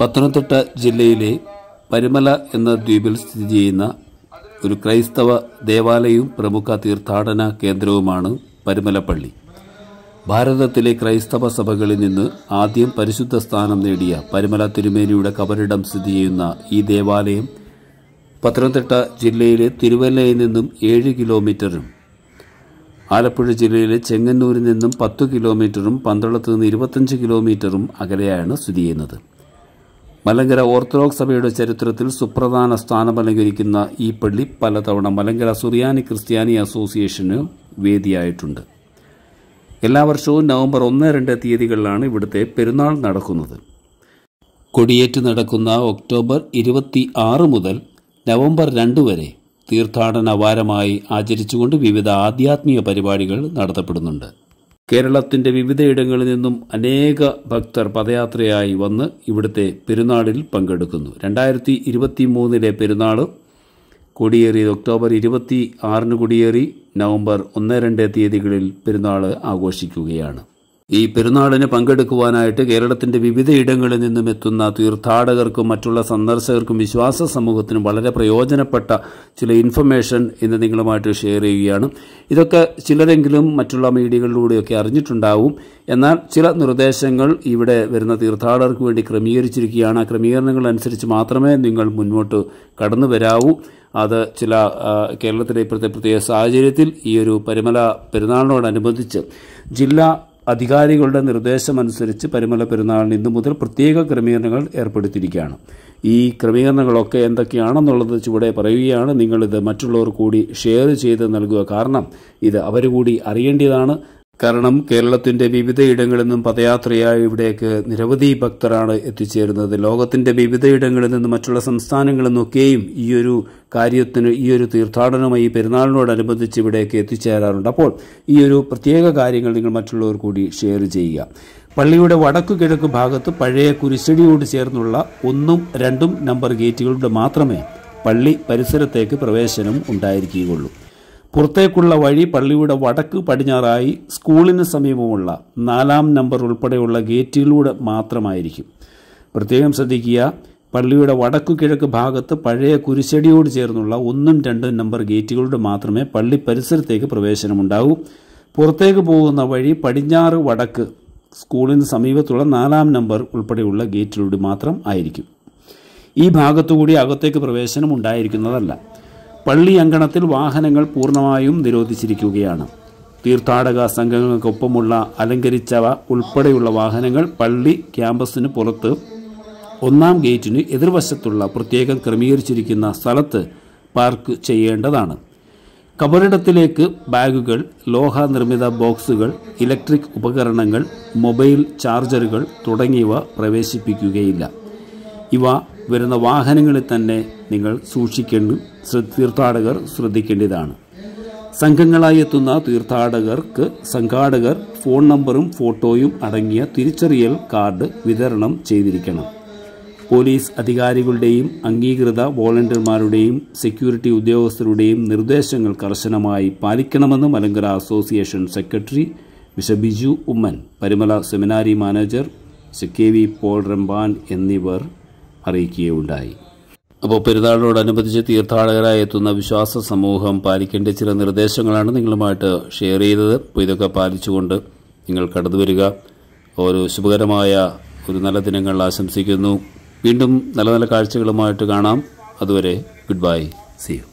പത്തനംതിട്ട ജില്ലയിലെ പരിമല എന്ന ദ്വീപിൽ സ്ഥിതി ചെയ്യുന്ന ഒരു ക്രൈസ്തവ ദേവാലയവും പ്രമുഖ തീർത്ഥാടന കേന്ദ്രവുമാണ് പരിമലപ്പള്ളി ഭാരതത്തിലെ ക്രൈസ്തവ സഭകളിൽ നിന്ന് ആദ്യം പരിശുദ്ധ സ്ഥാനം നേടിയ പരിമല തിരുമേനിയുടെ കബറിടം സ്ഥിതി ചെയ്യുന്ന ഈ ദേവാലയം പത്തനംതിട്ട ജില്ലയിലെ തിരുവല്ലയിൽ നിന്നും ഏഴ് കിലോമീറ്ററും ആലപ്പുഴ ജില്ലയിലെ ചെങ്ങന്നൂരിൽ നിന്നും പത്ത് കിലോമീറ്ററും പന്തളത്ത് നിന്ന് ഇരുപത്തഞ്ച് കിലോമീറ്ററും അകലെയാണ് സ്ഥിതി ചെയ്യുന്നത് മലങ്കര ഓർത്തഡോക്സ് സഭയുടെ ചരിത്രത്തിൽ സുപ്രധാന സ്ഥാനം സ്ഥാനമലങ്കരിക്കുന്ന ഈ പള്ളി പലതവണ മലങ്കര സുറിയാനി ക്രിസ്ത്യാനി അസോസിയേഷന് വേദിയായിട്ടുണ്ട് എല്ലാ വർഷവും നവംബർ ഒന്ന് രണ്ട് തീയതികളിലാണ് ഇവിടുത്തെ പെരുന്നാൾ നടക്കുന്നത് കൊടിയേറ്റ് നടക്കുന്ന ഒക്ടോബർ ഇരുപത്തി ആറ് മുതൽ നവംബർ രണ്ട് വരെ തീർത്ഥാടന വാരമായി ആചരിച്ചുകൊണ്ട് വിവിധ ആധ്യാത്മിക പരിപാടികൾ നടത്തപ്പെടുന്നുണ്ട് കേരളത്തിൻ്റെ വിവിധയിടങ്ങളിൽ നിന്നും അനേക ഭക്തർ പദയാത്രയായി വന്ന് ഇവിടുത്തെ പെരുന്നാളിൽ പങ്കെടുക്കുന്നു രണ്ടായിരത്തി ഇരുപത്തി മൂന്നിലെ പെരുന്നാൾ കൊടിയേറിയത് ഒക്ടോബർ ഇരുപത്തി ആറിന് കൊടിയേറി നവംബർ ഒന്ന് രണ്ട് തീയതികളിൽ പെരുന്നാൾ ആഘോഷിക്കുകയാണ് ഈ പെരുന്നാളിന് പങ്കെടുക്കുവാനായിട്ട് കേരളത്തിന്റെ വിവിധയിടങ്ങളിൽ നിന്നും എത്തുന്ന തീർത്ഥാടകർക്കും മറ്റുള്ള സന്ദർശകർക്കും വിശ്വാസ സമൂഹത്തിനും വളരെ പ്രയോജനപ്പെട്ട ചില ഇൻഫർമേഷൻ ഇന്ന് നിങ്ങളുമായിട്ട് ഷെയർ ചെയ്യുകയാണ് ഇതൊക്കെ ചിലരെങ്കിലും മറ്റുള്ള മീഡിയകളിലൂടെയൊക്കെ അറിഞ്ഞിട്ടുണ്ടാവും എന്നാൽ ചില നിർദ്ദേശങ്ങൾ ഇവിടെ വരുന്ന തീർത്ഥാടകർക്ക് വേണ്ടി ക്രമീകരിച്ചിരിക്കുകയാണ് ആ ക്രമീകരണങ്ങൾ അനുസരിച്ച് മാത്രമേ നിങ്ങൾ മുന്നോട്ട് കടന്നു വരാവൂ അത് ചില കേരളത്തിലെ ഇപ്പോഴത്തെ പ്രത്യേക സാഹചര്യത്തിൽ ഈ ഒരു പരിമല പെരുന്നാളിനോടനുബന്ധിച്ച് ജില്ലാ അധികാരികളുടെ നിർദ്ദേശമനുസരിച്ച് പരിമല പെരുന്നാളിന് ഇന്നു മുതൽ പ്രത്യേക ക്രമീകരണങ്ങൾ ഏർപ്പെടുത്തിയിരിക്കുകയാണ് ഈ ക്രമീകരണങ്ങളൊക്കെ എന്തൊക്കെയാണെന്നുള്ളത് ചുവടെ പറയുകയാണ് നിങ്ങളിത് മറ്റുള്ളവർ കൂടി ഷെയർ ചെയ്ത് നൽകുക കാരണം ഇത് അവർ കൂടി അറിയേണ്ടതാണ് കാരണം കേരളത്തിന്റെ വിവിധയിടങ്ങളിൽ നിന്നും പദയാത്രയായി ഇവിടേക്ക് നിരവധി ഭക്തരാണ് എത്തിച്ചേരുന്നത് ലോകത്തിന്റെ വിവിധയിടങ്ങളിൽ നിന്നും മറ്റുള്ള സംസ്ഥാനങ്ങളിൽ നിന്നൊക്കെയും ഈ ഒരു കാര്യത്തിന് ഈ ഒരു തീർത്ഥാടനമായി പെരുന്നാളിനോടനുബന്ധിച്ച് ഇവിടേക്ക് എത്തിച്ചേരാറുണ്ട് അപ്പോൾ ഈ ഒരു പ്രത്യേക കാര്യങ്ങൾ നിങ്ങൾ മറ്റുള്ളവർ കൂടി ഷെയർ ചെയ്യുക പള്ളിയുടെ വടക്കു കിഴക്ക് ഭാഗത്ത് പഴയ കുരിശടിയോട് ചേർന്നുള്ള ഒന്നും രണ്ടും നമ്പർ ഗേറ്റുകളുടെ മാത്രമേ പള്ളി പരിസരത്തേക്ക് പ്രവേശനം ഉണ്ടായിരിക്കുകയുള്ളൂ പുറത്തേക്കുള്ള വഴി പള്ളിയുടെ വടക്ക് പടിഞ്ഞാറായി സ്കൂളിന് സമീപമുള്ള നാലാം നമ്പർ ഉൾപ്പെടെയുള്ള ഗേറ്റിലൂടെ മാത്രമായിരിക്കും പ്രത്യേകം ശ്രദ്ധിക്കുക പള്ളിയുടെ വടക്കു കിഴക്ക് ഭാഗത്ത് പഴയ കുരിശടിയോട് ചേർന്നുള്ള ഒന്നും രണ്ടും നമ്പർ ഗേറ്റുകളുടെ മാത്രമേ പള്ളി പരിസരത്തേക്ക് പ്രവേശനമുണ്ടാകൂ പുറത്തേക്ക് പോകുന്ന വഴി പടിഞ്ഞാറ് വടക്ക് സ്കൂളിന് സമീപത്തുള്ള നാലാം നമ്പർ ഉൾപ്പെടെയുള്ള ഗേറ്റിലൂടെ മാത്രം ആയിരിക്കും ഈ ഭാഗത്തുകൂടി അകത്തേക്ക് പ്രവേശനം ഉണ്ടായിരിക്കുന്നതല്ല പള്ളി അങ്കണത്തിൽ വാഹനങ്ങൾ പൂർണ്ണമായും നിരോധിച്ചിരിക്കുകയാണ് തീർത്ഥാടക സംഘങ്ങൾക്കൊപ്പമുള്ള അലങ്കരിച്ചവ ഉൾപ്പെടെയുള്ള വാഹനങ്ങൾ പള്ളി ക്യാമ്പസിന് പുറത്ത് ഒന്നാം ഗേറ്റിന് എതിർവശത്തുള്ള പ്രത്യേകം ക്രമീകരിച്ചിരിക്കുന്ന സ്ഥലത്ത് പാർക്ക് ചെയ്യേണ്ടതാണ് കബറിടത്തിലേക്ക് ബാഗുകൾ ലോഹ നിർമ്മിത ബോക്സുകൾ ഇലക്ട്രിക് ഉപകരണങ്ങൾ മൊബൈൽ ചാർജറുകൾ തുടങ്ങിയവ പ്രവേശിപ്പിക്കുകയില്ല ഇവ വരുന്ന വാഹനങ്ങളിൽ തന്നെ നിങ്ങൾ സൂക്ഷിക്കേണ്ട തീർത്ഥാടകർ ശ്രദ്ധിക്കേണ്ടതാണ് സംഘങ്ങളായി എത്തുന്ന തീർത്ഥാടകർക്ക് സംഘാടകർ ഫോൺ നമ്പറും ഫോട്ടോയും അടങ്ങിയ തിരിച്ചറിയൽ കാർഡ് വിതരണം ചെയ്തിരിക്കണം പോലീസ് അധികാരികളുടെയും അംഗീകൃത വോളണ്ടിയർമാരുടെയും സെക്യൂരിറ്റി ഉദ്യോഗസ്ഥരുടെയും നിർദ്ദേശങ്ങൾ കർശനമായി പാലിക്കണമെന്ന് Malankara association secretary mister Biju Oommen Parumala seminary manager C K V Paul Ramban എന്നിവർ അറിയിക്കുകയുണ്ടായി അപ്പോൾ പെരുന്നാളിനോടനുബന്ധിച്ച് തീർത്ഥാടകരായി എത്തുന്ന വിശ്വാസ സമൂഹം പാലിക്കേണ്ട ചില നിർദ്ദേശങ്ങളാണ് നിങ്ങളുമായിട്ട് ഷെയർ ചെയ്തത് അപ്പോൾ ഇതൊക്കെ പാലിച്ചുകൊണ്ട് നിങ്ങൾ കടന്നു വരിക ഒരു ശുഭകരമായ ഒരു നല്ല ദിനങ്ങൾ ആശംസിക്കുന്നു വീണ്ടും നല്ല നല്ല കാഴ്ചകളുമായിട്ട് കാണാം അതുവരെ ഗുഡ് ബൈ സി യു